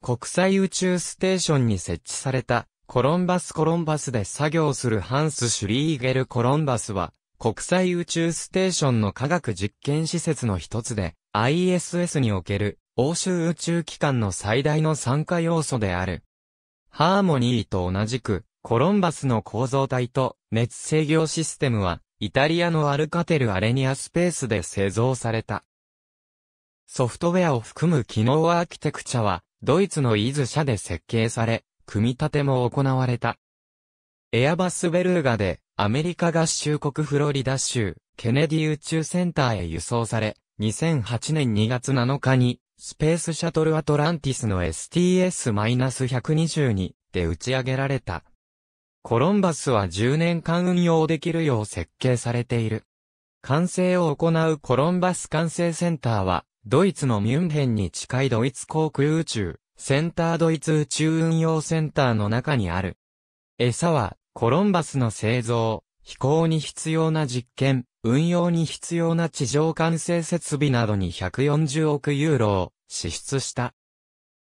国際宇宙ステーションに設置された、コロンバスコロンバスで作業するハンス・シュリーゲル・コロンバスは、国際宇宙ステーションの科学実験施設の一つで、ISS における欧州宇宙機関の最大の参加要素である。ハーモニーと同じく、コロンバスの構造体と熱制御システムは、イタリアのアルカテルアレニアスペースで製造された。ソフトウェアを含む機能アーキテクチャは、ドイツのイズ社で設計され、組み立ても行われた。エアバスベルーガで、アメリカ合衆国フロリダ州、ケネディ宇宙センターへ輸送され、2008年2月7日に、スペースシャトルアトランティスの STS-122 で打ち上げられた。コロンバスは10年間運用できるよう設計されている。完成を行うコロンバス管制センターは、ドイツのミュンヘンに近いドイツ航空宇宙、センタードイツ宇宙運用センターの中にある。餌は、コロンバスの製造、飛行に必要な実験、運用に必要な地上管制設備などに140億ユーロを支出した。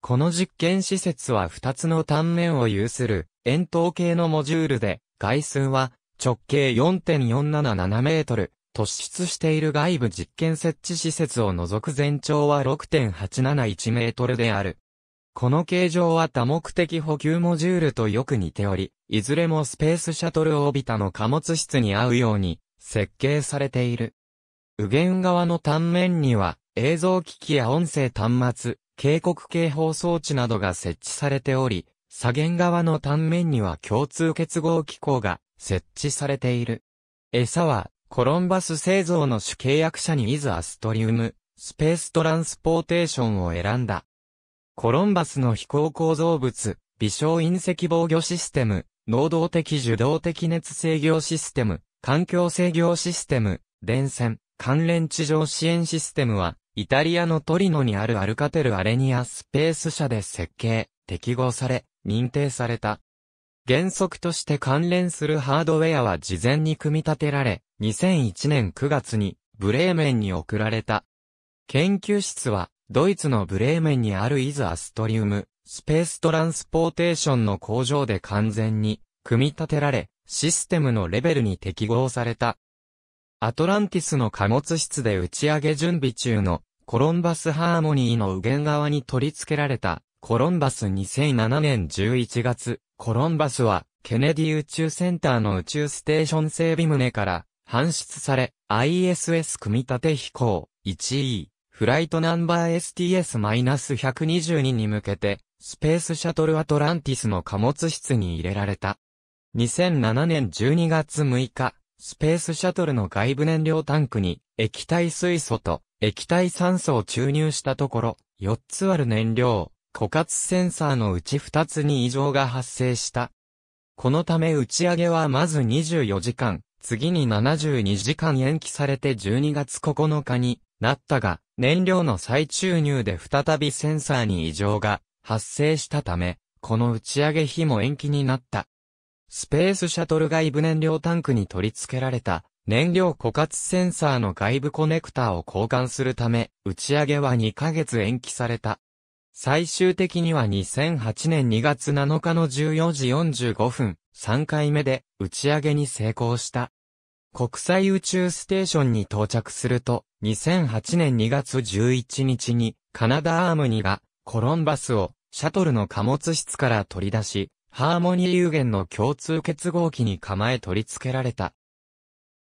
この実験施設は2つの単面を有する円筒形のモジュールで、外寸は直径4.477メートル、突出している外部実験設置施設を除く全長は6.871メートルである。この形状は多目的補給モジュールとよく似ており、いずれもスペースシャトルオービタの貨物室に合うように設計されている。右舷側の端面には映像機器や音声端末、警告警報装置などが設置されており、左舷側の端面には共通結合機構が設置されている。餌はコロンバス製造の主契約者にイズ・アストリウム、スペーストランスポーテーションを選んだ。コロンバスの飛行構造物、微小隕石防御システム、能動的受動的熱制御システム、環境制御システム、電線、関連地上支援システムは、イタリアのトリノにあるアルカテルアレニアスペース社で設計、適合され、認定された。原則として関連するハードウェアは事前に組み立てられ、2001年9月にブレーメンに送られた。研究室は、ドイツのブレーメンにあるイズ・アストリウム、スペーストランスポーテーションの工場で完全に組み立てられ、システムのレベルに適合された。アトランティスの貨物室で打ち上げ準備中のコロンバスハーモニーの右舷側に取り付けられたコロンバス2007年11月、コロンバスは、ケネディ宇宙センターの宇宙ステーション整備棟から、搬出され、ISS 組み立て飛行 1E、フライトナンバー STS-122 に向けて、スペースシャトルアトランティスの貨物室に入れられた。2007年12月6日、スペースシャトルの外部燃料タンクに、液体水素と液体酸素を注入したところ、4つある燃料、枯渇センサーのうち2つに異常が発生した。このため打ち上げはまず24時間、次に72時間延期されて12月9日になったが、燃料の再注入で再びセンサーに異常が発生したため、この打ち上げ日も延期になった。スペースシャトル外部燃料タンクに取り付けられた燃料枯渇センサーの外部コネクタを交換するため、打ち上げは2ヶ月延期された。最終的には2008年2月7日の14時45分、3回目で打ち上げに成功した。国際宇宙ステーションに到着すると、2008年2月11日に、カナダアームにが、コロンバスを、シャトルの貨物室から取り出し、ハーモニー有限の共通結合機に構え取り付けられた。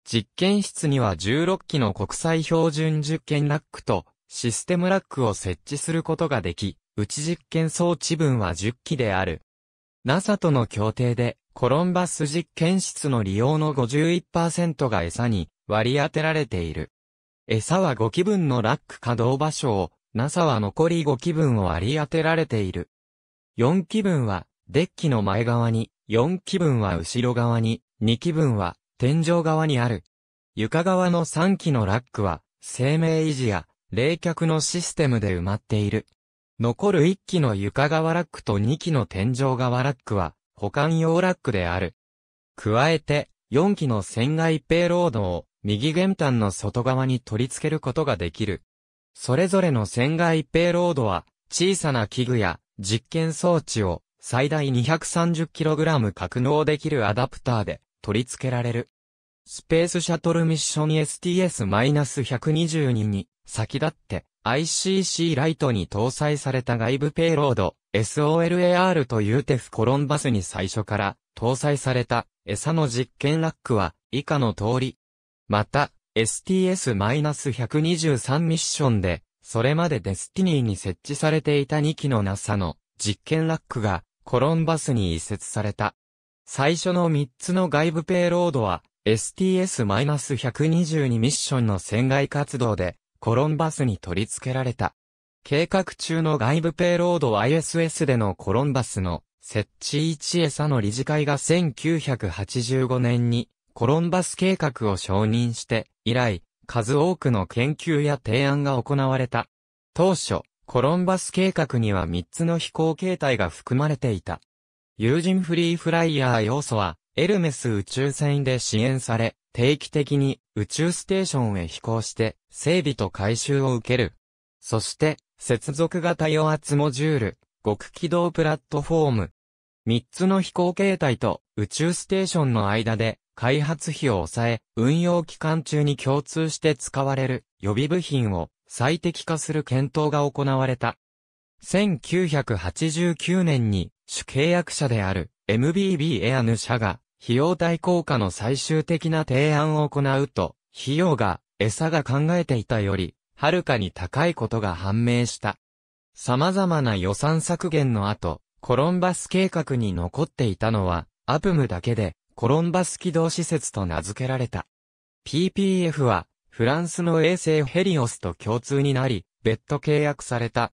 実験室には16機の国際標準実験ラックとシステムラックを設置することができ、内実験装置分は10機である。NASA との協定で、コロンバス実験室の利用の51%が餌に割り当てられている。餌は5機分のラック稼働場所を、NASA は残り5機分を割り当てられている。4機分は、デッキの前側に、4機分は後ろ側に、2機分は天井側にある。床側の3機のラックは、生命維持や冷却のシステムで埋まっている。残る1機の床側ラックと2機の天井側ラックは保管用ラックである。加えて4機の船外ペイロードを右玄関の外側に取り付けることができる。それぞれの船外ペイロードは小さな器具や実験装置を最大 230kg 格納できるアダプターで取り付けられる。スペースシャトルミッション STS-122 に先立って ICC ライトに搭載された外部ペイロード SOLAR というテフコロンバスに最初から搭載された餌の実験ラックは以下の通り。また STS-123 ミッションでそれまでデスティニーに設置されていた2機の NASA の実験ラックがコロンバスに移設された。最初の3つの外部ペイロードは STS-122 ミッションの船外活動で、コロンバスに取り付けられた。計画中の外部ペイロード ISS でのコロンバスの設置一餌の理事会が1985年にコロンバス計画を承認して以来、数多くの研究や提案が行われた。当初、コロンバス計画には3つの飛行形態が含まれていた。有人フリーフライヤー要素はエルメス宇宙船で支援され、定期的に宇宙ステーションへ飛行して整備と改修を受ける。そして、接続型与圧モジュール、極軌道プラットフォーム。三つの飛行形態と宇宙ステーションの間で開発費を抑え、運用期間中に共通して使われる予備部品を最適化する検討が行われた。1989年に主契約者である MBB エアヌ社が費用対効果の最終的な提案を行うと、費用が、餌が考えていたより、はるかに高いことが判明した。様々な予算削減の後、コロンバス計画に残っていたのは、アプムだけで、コロンバス軌道施設と名付けられた。PPF は、フランスの衛星ヘリオスと共通になり、別途契約された。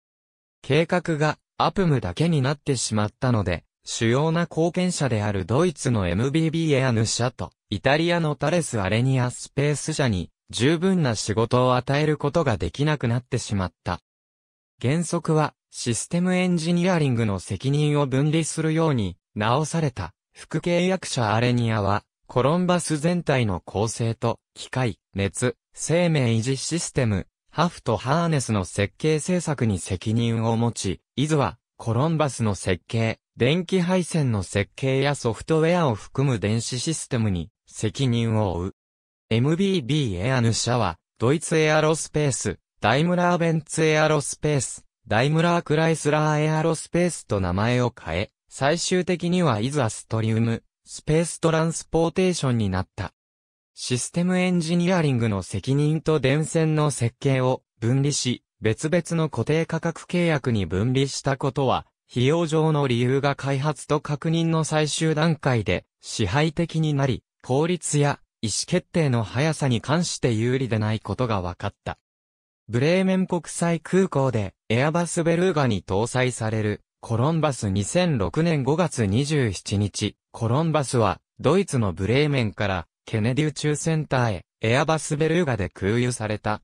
計画が、アプムだけになってしまったので、主要な貢献者であるドイツの MBB エアヌ社と、イタリアのタレス・アレニアスペース社に、十分な仕事を与えることができなくなってしまった。原則は、システムエンジニアリングの責任を分離するように、直された、副契約者アレニアは、コロンバス全体の構成と、機械、熱、生命維持システム、ハフとハーネスの設計制作に責任を持ち、イズは、コロンバスの設計、電気配線の設計やソフトウェアを含む電子システムに責任を負う。MBB エアヌ社は、ドイツエアロスペース、ダイムラーベンツエアロスペース、ダイムラークライスラーエアロスペースと名前を変え、最終的にはイズアストリウム、スペーストランスポーテーションになった。システムエンジニアリングの責任と電線の設計を分離し、別々の固定価格契約に分離したことは、費用上の理由が開発と確認の最終段階で支配的になり、効率や意思決定の速さに関して有利でないことが分かった。ブレーメン国際空港でエアバスベルーガに搭載されるコロンバス2006年5月27日、コロンバスはドイツのブレーメンからケネディ宇宙センターへエアバスベルーガで空輸された。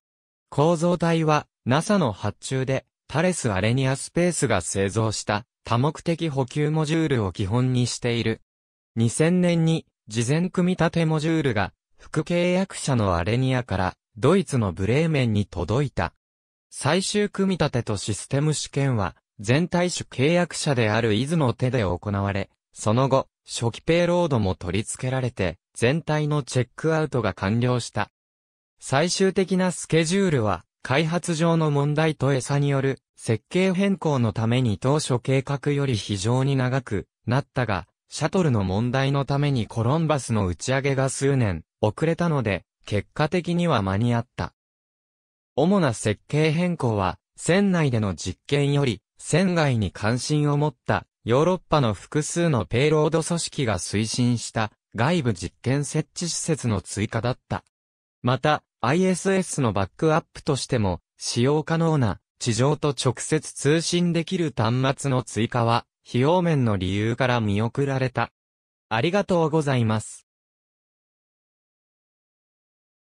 構造体は NASA の発注でタレスアレニアスペースが製造した多目的補給モジュールを基本にしている。2000年に事前組み立てモジュールが副契約者のアレニアからドイツのブレーメンに届いた。最終組み立てとシステム試験は全体主契約者である伊豆の手で行われ、その後、初期ペイロードも取り付けられて、全体のチェックアウトが完了した。最終的なスケジュールは、開発上の問題と餌による設計変更のために当初計画より非常に長くなったが、シャトルの問題のためにコロンバスの打ち上げが数年遅れたので、結果的には間に合った。主な設計変更は、船内での実験より、船外に関心を持ったヨーロッパの複数のペイロード組織が推進した外部実験設置施設の追加だった。また、ISS のバックアップとしても、使用可能な、地上と直接通信できる端末の追加は、費用面の理由から見送られた。ありがとうございます。